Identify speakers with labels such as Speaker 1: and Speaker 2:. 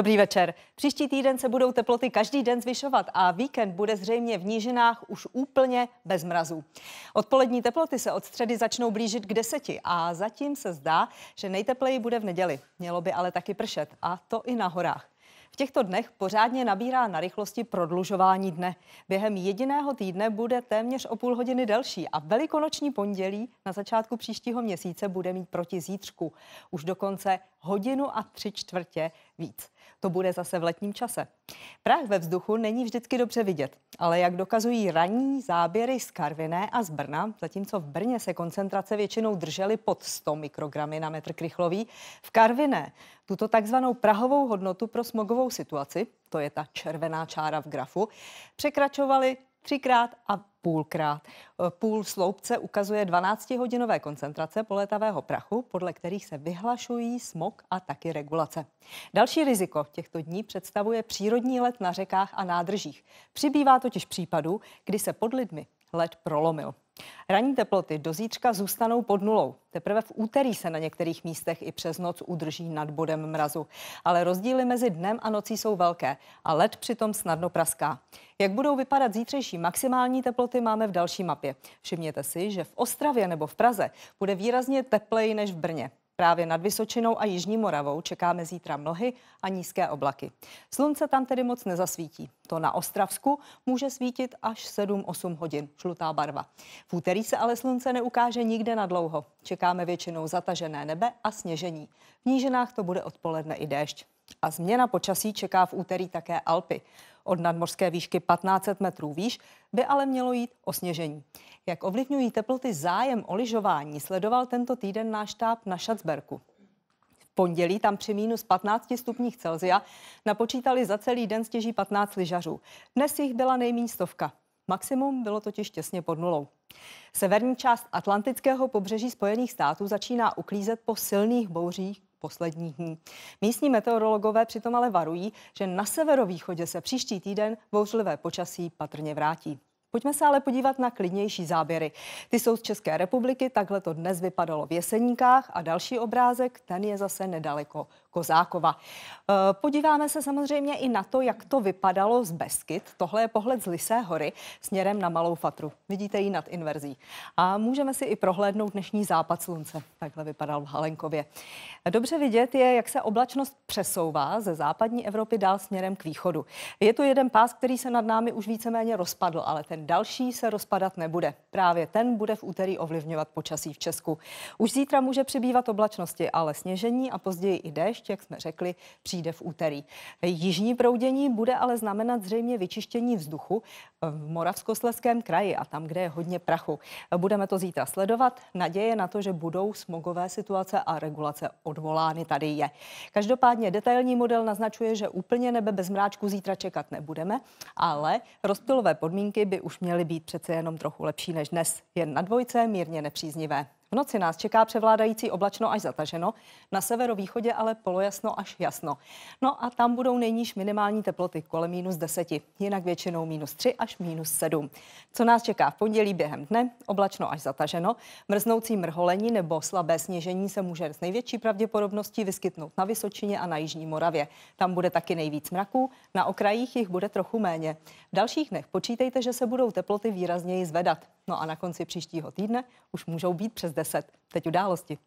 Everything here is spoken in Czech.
Speaker 1: Dobrý večer. Příští týden se budou teploty každý den zvyšovat a víkend bude zřejmě v nížinách už úplně bez mrazu. Odpolední teploty se od středy začnou blížit k deseti a zatím se zdá, že nejtepleji bude v neděli. Mělo by ale taky pršet a to i na horách. V těchto dnech pořádně nabírá na rychlosti prodlužování dne. Během jediného týdne bude téměř o půl hodiny delší a velikonoční pondělí na začátku příštího měsíce bude mít proti zítřku už dokonce hodinu a tři čtvrtě víc. To bude zase v letním čase. Prach ve vzduchu není vždycky dobře vidět, ale jak dokazují ranní záběry z Karviné a z Brna, zatímco v Brně se koncentrace většinou držely pod 100 mikrogramy na metr krychlový, v Karviné tuto takzvanou prahovou hodnotu pro smogovou krizovou situaci, to je ta červená čára v grafu, překračovali třikrát a půlkrát. Půl sloupce ukazuje 12-hodinové koncentrace poletavého prachu, podle kterých se vyhlašují smog a taky regulace. Další riziko těchto dní představuje přírodní let na řekách a nádržích. Přibývá totiž případů, kdy se pod lidmi led prolomil. Ranní teploty do zítřka zůstanou pod nulou. Teprve v úterý se na některých místech i přes noc udrží nad bodem mrazu. Ale rozdíly mezi dnem a nocí jsou velké a led přitom snadno praská. Jak budou vypadat zítřejší maximální teploty, máme v další mapě. Všimněte si, že v Ostravě nebo v Praze bude výrazně tepleji než v Brně. Právě nad Vysočinou a Jižní Moravou čekáme zítra mlhy a nízké oblaky. Slunce tam tedy moc nezasvítí. To na Ostravsku může svítit až 7-8 hodin, žlutá barva. V úterý se ale slunce neukáže nikde na dlouho. Čekáme většinou zatažené nebe a sněžení. V Níženách to bude odpoledne i déšť. A změna počasí čeká v úterý také Alpy od nadmořské výšky 1500 metrů výš, by ale mělo jít o sněžení. Jak ovlivňují teploty zájem o lyžování, sledoval tento týden náš štáb na Šacberku pondělí tam při minus 15 stupních Celzia napočítali za celý den stěží 15 lyžařů. Dnes jich byla nejméně stovka. Maximum bylo totiž těsně pod nulou. Severní část atlantického pobřeží Spojených států začíná uklízet po silných bouřích posledních dní. Místní meteorologové přitom ale varují, že na severovýchodě se příští týden bouřlivé počasí patrně vrátí. Pojďme se ale podívat na klidnější záběry. Ty jsou z České republiky, takhle to dnes vypadalo v Jeseníkách a další obrázek, ten je zase nedaleko Kozákova. Eh, podíváme se samozřejmě i na to, jak to vypadalo z Beskyt. Tohle je pohled z Lisé hory směrem na Malou Fatru. Vidíte ji nad inverzí. A můžeme si i prohlédnout dnešní západ slunce. Takhle vypadal v Halenkově. Dobře vidět je, jak se oblačnost přesouvá ze západní Evropy dál směrem k východu. Je to jeden pás, který se nad námi už víceméně rozpadl, ale ten ten další se rozpadat nebude. Právě ten bude v úterý ovlivňovat počasí v Česku. Už zítra může přibývat oblačnosti, ale sněžení a později i déšť, jak jsme řekli, přijde v úterý. Jižní proudění bude ale znamenat zřejmě vyčištění vzduchu eh, v Moravskosleském kraji a tam, kde je hodně prachu. Budeme to zítra sledovat. Naděje na to, že budou smogové situace a regulace odvolány tady je. Každopádně detailní model naznačuje, že úplně nebe bez mráčku zítra čekat nebudeme, ale rozptylové podmínky by už už měly být přece jenom trochu lepší než dnes. Jen na dvojce mírně nepříznivé. V noci nás čeká převládající oblačno až zataženo, na severovýchodě ale polojasno až jasno. No a tam budou nejníž minimální teploty kolem minus 10, jinak většinou minus 3 až minus 7. Co nás čeká v pondělí během dne? Oblačno až zataženo, mrznoucí mrholení nebo slabé sněžení se může s největší pravděpodobností vyskytnout na Vysočině a na Jižní Moravě. Tam bude taky nejvíc mraků, na okrajích jich bude trochu méně. V dalších dnech počítejte, že se budou teploty výrazněji zvedat. No a na konci příštího týdne už můžou být přes 10. Teď události.